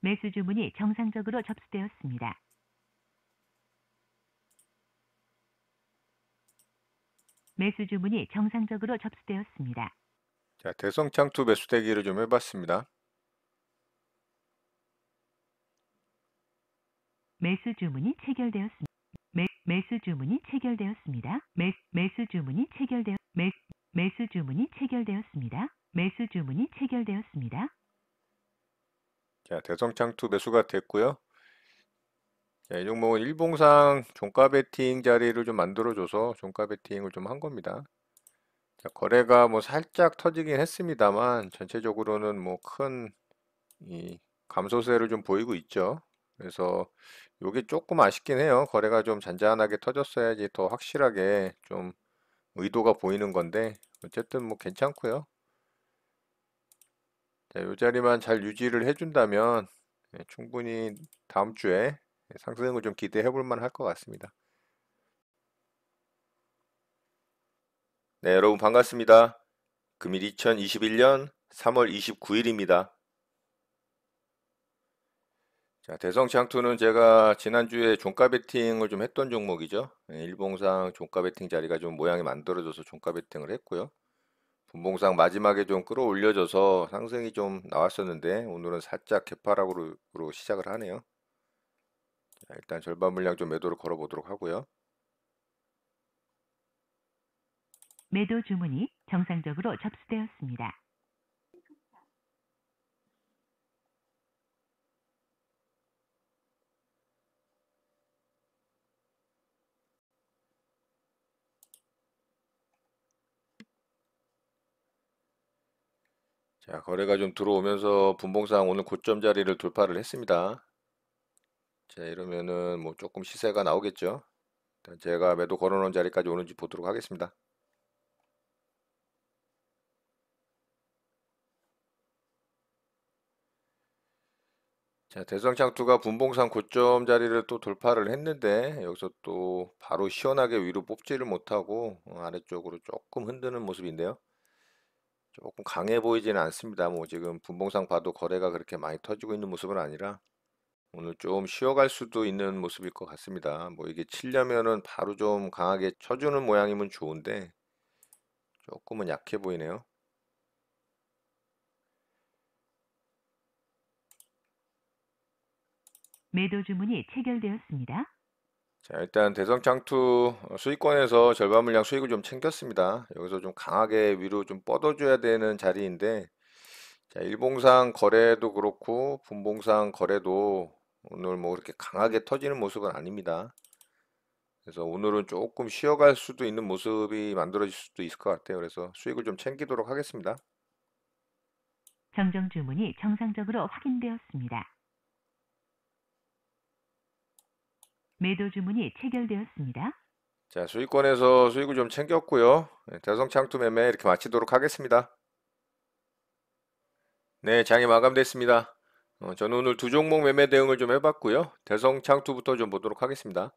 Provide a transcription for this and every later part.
매수 주문이 정상적으로 접수되었습니다. 매수 주문이 정상적으로 접수되었습니다. 자, 대성창투 매수 대기를 좀 해봤습니다. 매수 주문이 체결되었습니다. 매, 수 주문이 체결되었습니다. 매, 수 주문이 체결되었 매, 매수 주문이 체결되었습니다. 매수 주문이 체결되었습니다. 자, 대성창투 매수가 됐고요. 자, 이 종목은 일봉상 종가 베팅 자리를 좀 만들어줘서 종가 베팅을 좀 한 겁니다. 자, 거래가 뭐 살짝 터지긴 했습니다만 전체적으로는 뭐큰 감소세를 좀 보이고 있죠. 그래서 이게 조금 아쉽긴 해요. 거래가 좀 잔잔하게 터졌어야지 더 확실하게 좀 의도가 보이는 건데 어쨌든 뭐 괜찮고요. 자, 이 자리만 잘 유지를 해준다면 예, 충분히 다음 주에 상승을 좀 기대해 볼만 할 것 같습니다. 네, 여러분 반갑습니다. 금일 2021년 3월 29일입니다. 자, 대성창투는 제가 지난주에 종가 베팅을 좀 했던 종목이죠. 예, 일봉상 종가 베팅 자리가 좀 모양이 만들어져서 종가 베팅을 했고요. 분봉상 마지막에 좀끌어올려져서 상승이 좀 나왔었는데 오늘은 살짝 개파락으로 시작을 하네요. 자, 일단 절반 물량 좀 매도를 걸어보도록 하고요. 매도 주문이 정상적으로 접수되었습니다. 자, 거래가 좀 들어오면서 분봉상 오늘 고점 자리를 돌파를 했습니다. 자, 이러면은 뭐 조금 시세가 나오겠죠. 제가 매도 걸어놓은 자리까지 오는지 보도록 하겠습니다. 자, 대성창투가 분봉상 고점 자리를 또 돌파를 했는데 여기서 또 바로 시원하게 위로 뽑지를 못하고 어, 아래쪽으로 조금 흔드는 모습인데요. 조금 강해 보이지는 않습니다. 뭐 지금 분봉상 봐도 거래가 그렇게 많이 터지고 있는 모습은 아니라 오늘 좀 쉬어갈 수도 있는 모습일 것 같습니다. 뭐 이게 치려면은 바로 좀 강하게 쳐주는 모양이면 좋은데 조금은 약해 보이네요. 매도 주문이 체결되었습니다. 자, 일단 대성 창투 어, 수익권에서 절반 물량 수익을 좀 챙겼습니다. 여기서 좀 강하게 위로 좀 뻗어줘야 되는 자리인데, 자, 일봉상 거래도 그렇고, 분봉상 거래도 오늘 뭐이렇게 강하게 터지는 모습은 아닙니다. 그래서 오늘은 조금 쉬어갈 수도 있는 모습이 만들어질 수도 있을 것 같아요. 그래서 수익을 좀 챙기도록 하겠습니다. 정정 주문이 정상적으로 확인되었습니다. 매도 주문이 체결되었습니다. 자, 수익권에서 수익을 좀 챙겼고요. 네, 대성 창투 매매 이렇게 마치도록 하겠습니다. 네, 장이 마감됐습니다. 어, 저는 오늘 두 종목 매매 대응을 좀 해봤고요. 대성 창투부터 좀 보도록 하겠습니다.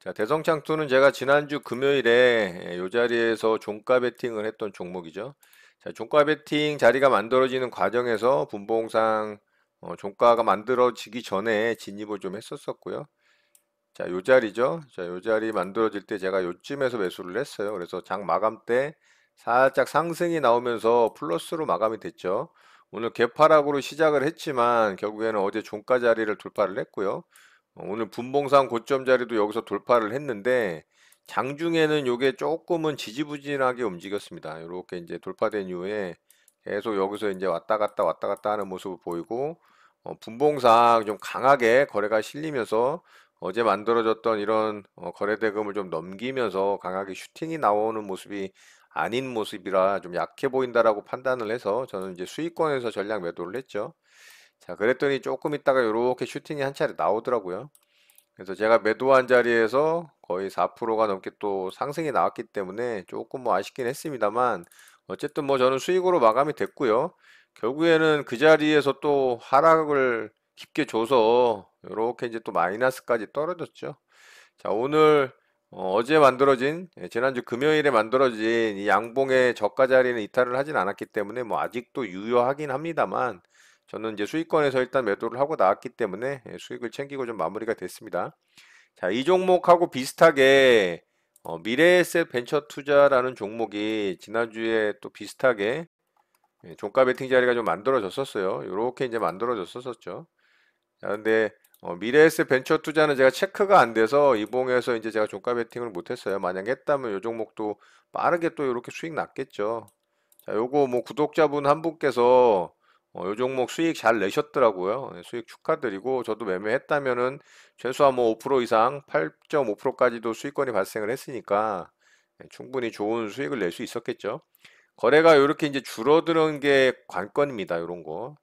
자, 대성 창투는 제가 지난주 금요일에 이 예, 자리에서 종가 베팅을 했던 종목이죠. 자, 종가 베팅 자리가 만들어지는 과정에서 분봉상 어, 종가가 만들어지기 전에 진입을 좀 했었었고요. 자, 요 자리죠. 자, 요 자리 만들어질 때 제가 요쯤에서 매수를 했어요. 그래서 장 마감 때 살짝 상승이 나오면서 플러스로 마감이 됐죠. 오늘 개파락으로 시작을 했지만 결국에는 어제 종가 자리를 돌파를 했고요. 어, 오늘 분봉상 고점 자리도 여기서 돌파를 했는데 장중에는 요게 조금은 지지부진하게 움직였습니다. 이렇게 이제 돌파된 이후에 계속 여기서 이제 왔다 갔다 왔다 갔다 하는 모습을 보이고 어, 분봉상 좀 강하게 거래가 실리면서 어제 만들어졌던 이런 어, 거래대금을 좀 넘기면서 강하게 슈팅이 나오는 모습이 아닌 모습이라 좀 약해 보인다라고 판단을 해서 저는 이제 수익권에서 전략 매도를 했죠. 자, 그랬더니 조금 있다가 이렇게 슈팅이 한 차례 나오더라고요. 그래서 제가 매도한 자리에서 거의 4%가 넘게 또 상승이 나왔기 때문에 조금 뭐 아쉽긴 했습니다만 어쨌든 뭐 저는 수익으로 마감이 됐고요. 결국에는 그 자리에서 또 하락을 깊게 줘서 이렇게 이제 또 마이너스까지 떨어졌죠. 자, 오늘 어, 제 만들어진 예, 지난주 금요일에 만들어진 양봉의 저가 자리는 이탈을 하진 않았기 때문에 뭐 아직도 유효하긴 합니다만 저는 이제 수익권에서 일단 매도를 하고 나왔기 때문에 예, 수익을 챙기고 좀 마무리가 됐습니다. 자, 이 종목하고 비슷하게 어, 미래에셋 벤처 투자라는 종목이 지난주에 또 비슷하게 예, 종가 베팅 자리가 좀 만들어졌었어요. 이렇게 이제 만들어졌었었죠. 자, 근데 어, 미래에셋 벤처 투자는 제가 체크가 안 돼서 이봉에서 이제 제가 종가 베팅을 못 했어요. 만약 했다면 요 종목도 빠르게 또 이렇게 수익 났겠죠. 자, 요거 뭐 구독자분 한 분께서 어, 요 종목 수익 잘 내셨더라고요. 예, 수익 축하드리고 저도 매매했다면은 최소한 뭐 5% 이상 8.5%까지도 수익권이 발생을 했으니까 예, 충분히 좋은 수익을 낼 수 있었겠죠. 거래가 이렇게 이제 줄어드는 게 관건입니다. 요런 거.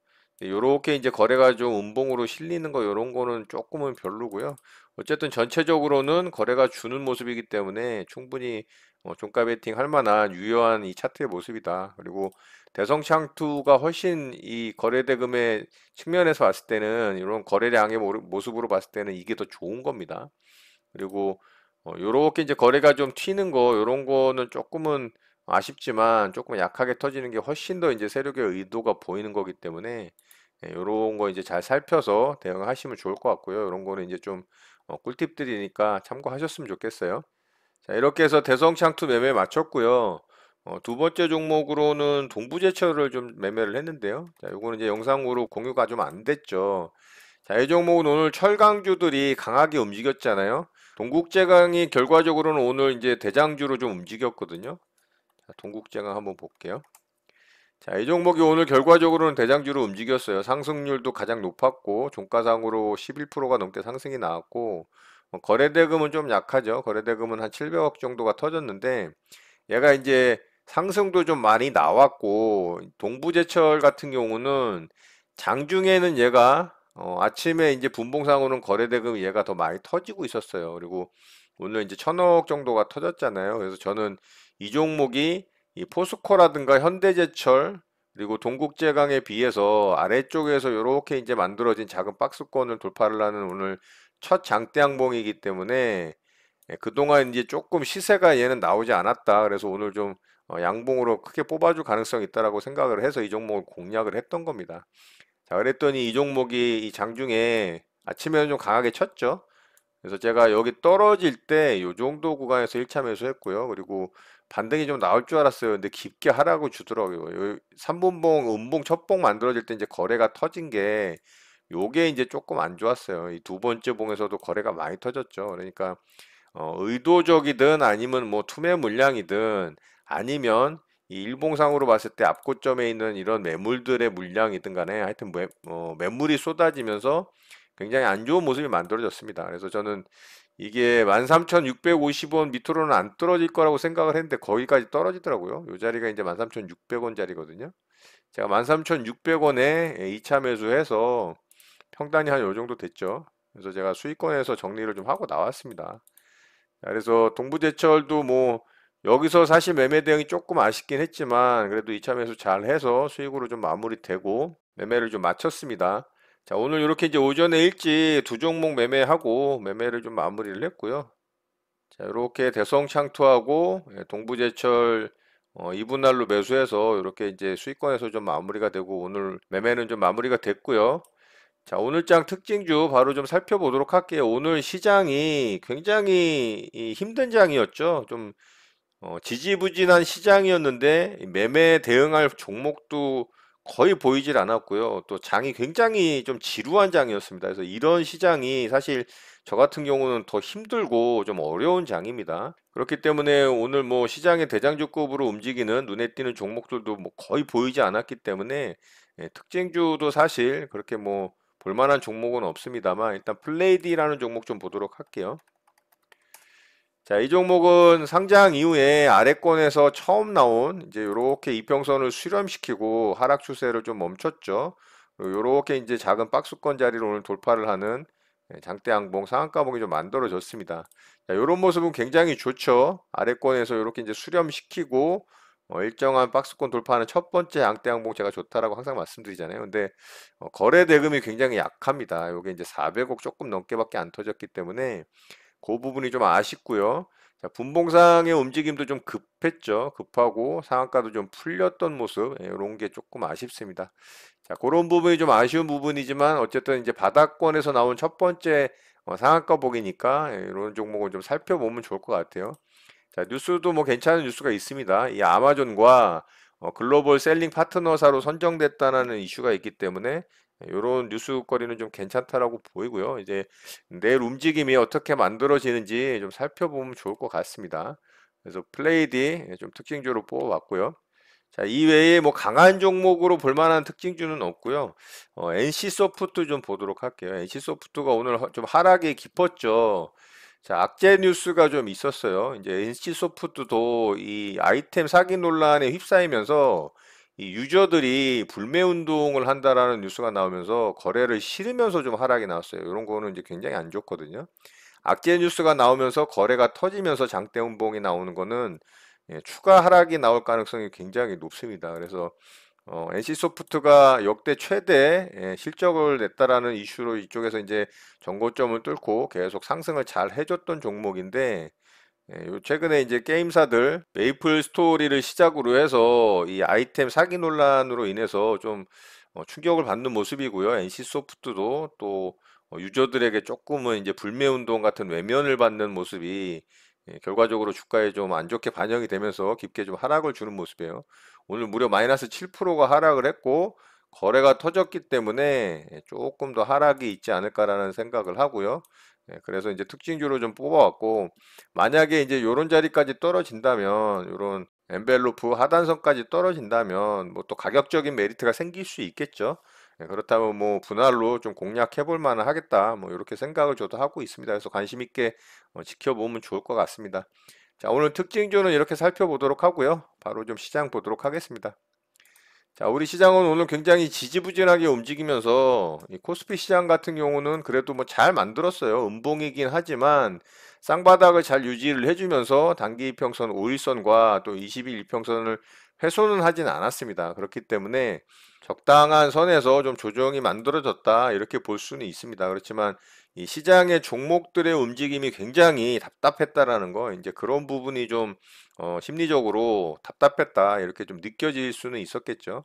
네, 요렇게 이제 거래가 좀 음봉으로 실리는 거 요런 거는 조금은 별로고요. 어쨌든 전체적으로는 거래가 주는 모습이기 때문에 충분히 어, 종가 베팅 할 만한 유효한 이 차트의 모습이다. 그리고 대성창투가 훨씬 이 거래대금의 측면에서 봤을 때는 이런 거래량의 모습으로 봤을 때는 이게 더 좋은 겁니다. 그리고 어, 요렇게 이제 거래가 좀 튀는 거 요런 거는 조금은 아쉽지만 조금 약하게 터지는 게 훨씬 더 이제 세력의 의도가 보이는 거기 때문에 이런 예, 거 이제 잘 살펴서 대응하시면 좋을 것 같고요. 이런 거는 이제 좀 어, 꿀팁들이니까 참고하셨으면 좋겠어요. 자, 이렇게 해서 대성창투 매매 마쳤고요. 어, 두 번째 종목으로는 동부제철을 좀 매매를 했는데요. 자, 요거는 이제 영상으로 공유가 좀 안 됐죠. 자, 이 종목은 오늘 철강주들이 강하게 움직였잖아요. 동국제강이 결과적으로는 오늘 이제 대장주로 좀 움직였거든요. 자, 동국제강 한번 볼게요. 자, 이 종목이 오늘 결과적으로는 대장주로 움직였어요. 상승률도 가장 높았고 종가상으로 11%가 넘게 상승이 나왔고 뭐 거래대금은 좀 약하죠. 거래대금은 한 700억 정도가 터졌는데 얘가 이제 상승도 좀 많이 나왔고 동부제철 같은 경우는 장중에는 얘가 어, 아침에 이제 분봉상으로는 거래대금이 얘가 더 많이 터지고 있었어요. 그리고 오늘 이제 천억 정도가 터졌잖아요. 그래서 저는 이 종목이 이 포스코라든가 현대제철 그리고 동국제강에 비해서 아래쪽에서 이렇게 이제 만들어진 작은 박스권을 돌파를 하는 오늘 첫 장대 항봉이기 때문에 예, 그동안 이제 조금 시세가 얘는 나오지 않았다. 그래서 오늘 좀 어, 양봉으로 크게 뽑아줄 가능성이 있다라고 생각을 해서 이 종목을 공략을 했던 겁니다. 자, 그랬더니 이 종목이 이 장중에 아침에는 좀 강하게 쳤죠. 그래서 제가 여기 떨어질 때 이 정도 구간에서 1차 매수했고요. 그리고 반등이 좀 나올 줄 알았어요. 근데 깊게 하라고 주더라고요. 삼분봉, 음봉, 첫봉 만들어질 때 이제 거래가 터진 게 요게 이제 조금 안 좋았어요. 이 두 번째 봉에서도 거래가 많이 터졌죠. 그러니까 어, 의도적이든 아니면 뭐 투매 물량이든 아니면 이 일봉상으로 봤을 때 앞고점에 있는 이런 매물들의 물량이든 간에 하여튼 매, 어, 매물이 쏟아지면서 굉장히 안 좋은 모습이 만들어졌습니다. 그래서 저는 이게 13,650원 밑으로는 안 떨어질 거라고 생각을 했는데 거기까지 떨어지더라고요. 이 자리가 이제 13,600원 자리거든요. 제가 13,600원에 2차 매수해서 평단이 한 요 정도 됐죠. 그래서 제가 수익권에서 정리를 좀 하고 나왔습니다. 그래서 동부제철도 뭐 여기서 사실 매매 대응이 조금 아쉽긴 했지만 그래도 2차 매수 잘 해서 수익으로 좀 마무리되고 매매를 좀 마쳤습니다. 자, 오늘 이렇게 이제 오전에 일찍 두 종목 매매하고 매매를 좀 마무리를 했고요. 자, 이렇게 대성 창투하고 예, 동부제철 어, 이분날로 매수해서 이렇게 이제 수익권에서 좀 마무리가 되고 오늘 매매는 좀 마무리가 됐고요. 자, 오늘장 특징주 바로 좀 살펴보도록 할게요. 오늘 시장이 굉장히 힘든 장이었죠. 좀 어, 지지부진한 시장이었는데 매매 대응할 종목도 거의 보이질 않았고요. 또 장이 굉장히 좀 지루한 장이었습니다. 그래서 이런 시장이 사실 저 같은 경우는 더 힘들고 좀 어려운 장입니다. 그렇기 때문에 오늘 뭐 시장의 대장주급으로 움직이는 눈에 띄는 종목들도 뭐 거의 보이지 않았기 때문에 예, 특징주도 사실 그렇게 뭐 볼만한 종목은 없습니다만 일단 플레이디라는 종목 좀 보도록 할게요. 자, 이 종목은 상장 이후에 아래권에서 처음 나온 이제 요렇게 이평선을 수렴시키고 하락 추세를 좀 멈췄죠. 요렇게 이제 작은 박스권 자리로 오늘 돌파를 하는 예, 장대 양봉 상한가봉이 좀 만들어졌습니다. 자, 요런 모습은 굉장히 좋죠. 아래권에서 요렇게 이제 수렴시키고 어, 일정한 박스권 돌파하는 첫 번째 양대 양봉 제가 좋다라고 항상 말씀드리잖아요. 근데 어, 거래 대금이 굉장히 약합니다. 요게 이제 400억 조금 넘게밖에 안 터졌기 때문에 그 부분이 좀 아쉽고요. 자, 분봉상의 움직임도 좀 급했죠. 급하고 상한가도 좀 풀렸던 모습 이런 예, 게 조금 아쉽습니다. 자, 그런 부분이 좀 아쉬운 부분이지만 어쨌든 이제 바닥권에서 나온 첫 번째 어, 상한가 보기니까 이런 예, 종목은 좀 살펴보면 좋을 것 같아요. 자, 뉴스도 뭐 괜찮은 뉴스가 있습니다. 이 아마존과 어, 글로벌 셀링 파트너사로 선정됐다는 이슈가 있기 때문에 이런 네, 뉴스거리는 좀 괜찮다라고 보이고요. 이제 내일 움직임이 어떻게 만들어지는지 좀 살펴보면 좋을 것 같습니다. 그래서 플레이디 예, 좀 특징주로 뽑아봤고요. 자, 이외에 뭐 강한 종목으로 볼만한 특징주는 없고요. 어, NC 소프트 좀 보도록 할게요. NC 소프트가 오늘 좀 하락이 깊었죠. 자, 악재 뉴스가 좀 있었어요. 이제 NC 소프트도 이 아이템 사기 논란에 휩싸이면서 이 유저들이 불매 운동을 한다라는 뉴스가 나오면서 거래를 실으면서 좀 하락이 나왔어요. 이런 거는 이제 굉장히 안 좋거든요. 악재 뉴스가 나오면서 거래가 터지면서 장대 운봉이 나오는 거는 예, 추가 하락이 나올 가능성이 굉장히 높습니다. 그래서 어, NC소프트가 역대 최대 예, 실적을 냈다라는 이슈로 이쪽에서 이제 전고점을 뚫고 계속 상승을 잘 해줬던 종목인데 예, 최근에 이제 게임사들 메이플 스토리를 시작으로 해서 이 아이템 사기 논란으로 인해서 좀 어, 충격을 받는 모습이고요. NC 소프트도 또 어, 유저들에게 조금은 이제 불매 운동 같은 외면을 받는 모습이 예, 결과적으로 주가에 좀 안 좋게 반영이 되면서 깊게 좀 하락을 주는 모습이에요. 오늘 무려 마이너스 7%가 하락을 했고 거래가 터졌기 때문에 조금 더 하락이 있지 않을까라는 생각을 하고요. 네, 그래서 이제 특징주로 좀 뽑아왔고 만약에 이제 요런 자리까지 떨어진다면 요런 엠벨로프 하단선까지 떨어진다면 뭐 또 가격적인 메리트가 생길 수 있겠죠. 네, 그렇다면 뭐 분할로 좀 공략해 볼 만은 하겠다. 뭐 이렇게 생각을 저도 하고 있습니다. 그래서 관심 있게 어, 지켜보면 좋을 것 같습니다. 자, 오늘 특징주는 이렇게 살펴보도록 하고요. 바로 좀 시장 보도록 하겠습니다. 자, 우리 시장은 오늘 굉장히 지지부진하게 움직이면서 코스피 시장 같은 경우는 그래도 뭐 잘 만들었어요. 음봉이긴 하지만 쌍바닥을 잘 유지를 해주면서 단기 이평선 5일선과 또 20일 평선을 훼손은 하진 않았습니다. 그렇기 때문에 적당한 선에서 좀 조정이 만들어졌다 이렇게 볼 수는 있습니다. 그렇지만 이 시장의 종목들의 움직임이 굉장히 답답했다라는 거 이제 그런 부분이 좀 어, 심리적으로 답답했다 이렇게 좀 느껴질 수는 있었겠죠.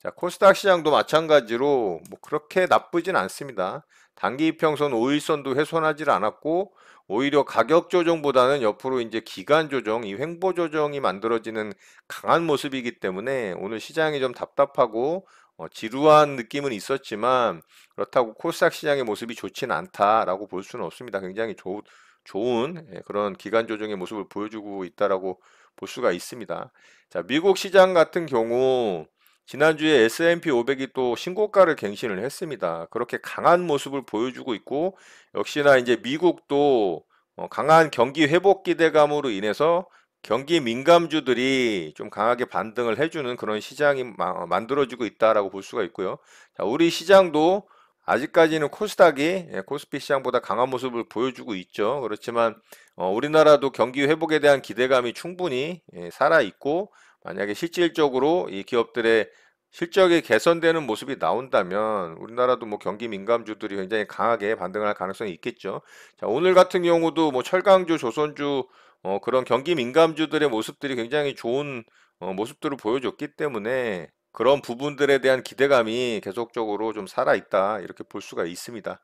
자 코스닥 시장도 마찬가지로 뭐 그렇게 나쁘진 않습니다. 단기 이평선 5일선도 훼손하지 않았고 오히려 가격 조정보다는 옆으로 이제 기간 조정, 이 횡보 조정이 만들어지는 강한 모습이기 때문에 오늘 시장이 좀 답답하고 어, 지루한 느낌은 있었지만 그렇다고 코스닥 시장의 모습이 좋진 않다라고 볼 수는 없습니다. 굉장히 조, 좋은 예, 그런 기간 조정의 모습을 보여주고 있다라고 볼 수가 있습니다. 자, 미국 시장 같은 경우 지난주에 S&P 500이 또 신고가를 갱신을 했습니다. 그렇게 강한 모습을 보여주고 있고 역시나 이제 미국도 어, 강한 경기 회복 기대감으로 인해서 경기 민감주들이 좀 강하게 반등을 해주는 그런 시장이 어, 만들어지고 있다라고 볼 수가 있고요. 자, 우리 시장도 아직까지는 코스닥이 예, 코스피 시장보다 강한 모습을 보여주고 있죠. 그렇지만 어, 우리나라도 경기 회복에 대한 기대감이 충분히 예, 살아 있고 만약에 실질적으로 이 기업들의 실적이 개선되는 모습이 나온다면 우리나라도 뭐 경기 민감주들이 굉장히 강하게 반등할 가능성이 있겠죠. 자, 오늘 같은 경우도 뭐 철강주, 조선주 어, 그런 경기 민감주들의 모습들이 굉장히 좋은 어, 모습들을 보여줬기 때문에 그런 부분들에 대한 기대감이 계속적으로 좀 살아있다 이렇게 볼 수가 있습니다.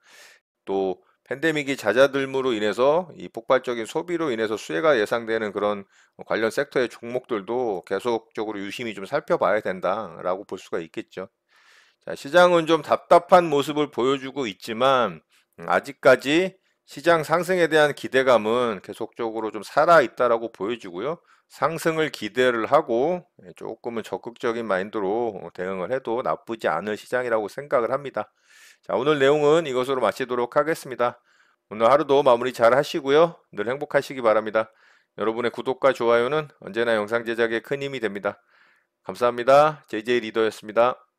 또 팬데믹이 잦아들므로 인해서 이 폭발적인 소비로 인해서 수혜가 예상되는 그런 관련 섹터의 종목들도 계속적으로 유심히 좀 살펴봐야 된다라고 볼 수가 있겠죠. 자, 시장은 좀 답답한 모습을 보여주고 있지만 음, 아직까지 시장 상승에 대한 기대감은 계속적으로 좀 살아있다라고 보여지고요. 상승을 기대를 하고 예, 조금은 적극적인 마인드로 대응을 해도 나쁘지 않을 시장이라고 생각을 합니다. 자, 오늘 내용은 이것으로 마치도록 하겠습니다. 오늘 하루도 마무리 잘 하시고요. 늘 행복하시기 바랍니다. 여러분의 구독과 좋아요는 언제나 영상 제작에 큰 힘이 됩니다. 감사합니다. JJ 리더였습니다.